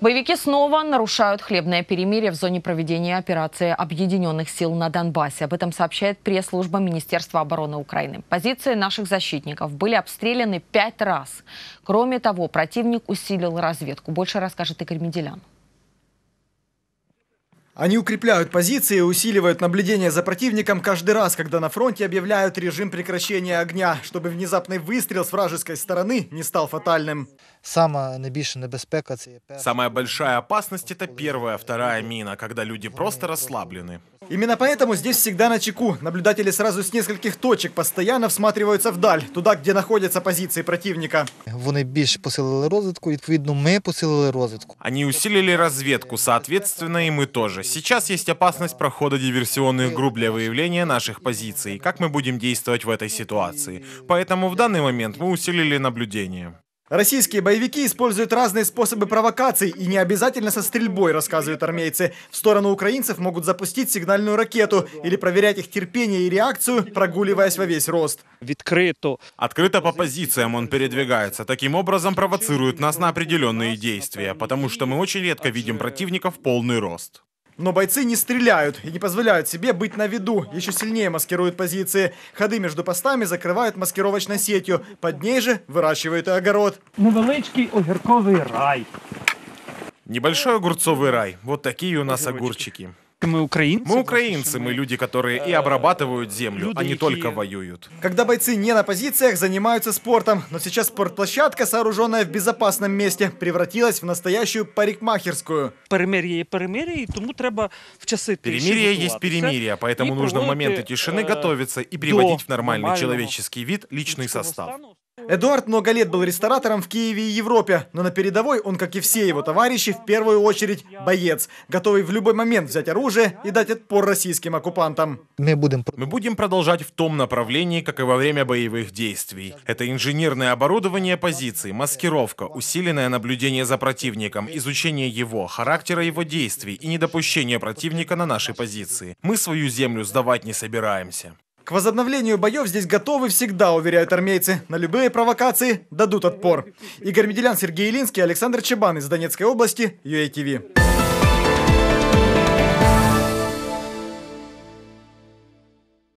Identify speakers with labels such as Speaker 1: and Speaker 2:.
Speaker 1: Боевики снова нарушают хлебное перемирие в зоне проведения операции объединенных сил на Донбассе. Об этом сообщает пресс-служба Министерства обороны Украины. Позиции наших защитников были обстреляны пять раз. Кроме того, противник усилил разведку. Больше расскажет Игорь Меделян. Они укрепляют позиции и усиливают наблюдение за противником каждый раз, когда на фронте объявляют режим прекращения огня, чтобы внезапный выстрел с вражеской стороны не стал фатальным.
Speaker 2: Самая большая опасность – это первая, вторая мина, когда люди просто расслаблены.
Speaker 1: Именно поэтому здесь всегда на чеку. Наблюдатели сразу с нескольких точек постоянно всматриваются вдаль, туда, где находятся позиции противника. Вони більш посилили розвитку, відповідно, ми посилили розвитку.
Speaker 2: Они усилили разведку, соответственно, и мы тоже. Сейчас есть опасность прохода диверсионных групп для выявления наших позиций, как мы будем действовать в этой ситуации. Поэтому в данный момент мы усилили наблюдение.
Speaker 1: Российские боевики используют разные способы провокаций и не обязательно со стрельбой, рассказывают армейцы. В сторону украинцев могут запустить сигнальную ракету или проверять их терпение и
Speaker 2: реакцию, прогуливаясь во весь рост. Открыто. по позициям он передвигается. Таким образом провоцирует нас на определенные действия, потому что мы очень редко видим противника в полный рост.
Speaker 1: Но бойцы не стреляют и не позволяют себе быть на виду. Еще сильнее маскируют позиции. Ходы между постами закрывают маскировочной сетью. Под ней же выращивают и огород. Невеличкий огурковый
Speaker 2: рай. Небольшой огурцовый рай. Вот такие у нас огурчики. Мы украинцы. Мы украинцы, мы люди, которые и обрабатывают землю, а не только воюют.
Speaker 1: Когда бойцы не на позициях, занимаются спортом. Но сейчас спортплощадка, сооруженная в безопасном месте, превратилась в настоящую парикмахерскую. Перемирие є перемирие, і тому треба в часы. Перемирие есть перемирие, поэтому нужно в моменты тишины готовиться и приводить в нормальный человеческий
Speaker 2: вид личный состав.
Speaker 1: Эдуард много лет был ресторатором в Киеве и Европе, но на передовой он, как и все его товарищи, в первую очередь боец, готовый в любой момент взять оружие и дать отпор российским оккупантам.
Speaker 2: Мы будем, Мы будем продолжать в том направлении, как и во время боевых действий. Это инженерное оборудование позиций, маскировка, усиленное наблюдение за противником, изучение его, характера его действий и недопущение противника на наши позиции. Мы свою землю сдавать не собираемся.
Speaker 1: К возобновлению боев здесь готовы всегда, уверяют армейцы. На любые провокации дадут отпор. Игорь Меделян, Сергей Илинский, Александр Чебан из Донецкой области, ЮАТВ.